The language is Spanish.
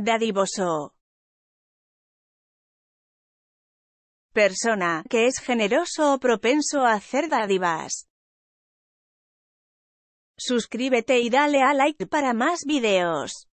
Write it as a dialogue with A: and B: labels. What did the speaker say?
A: Dadivoso. Persona que es generoso o propenso a hacer dádivas.
B: Suscríbete y dale a like para más videos.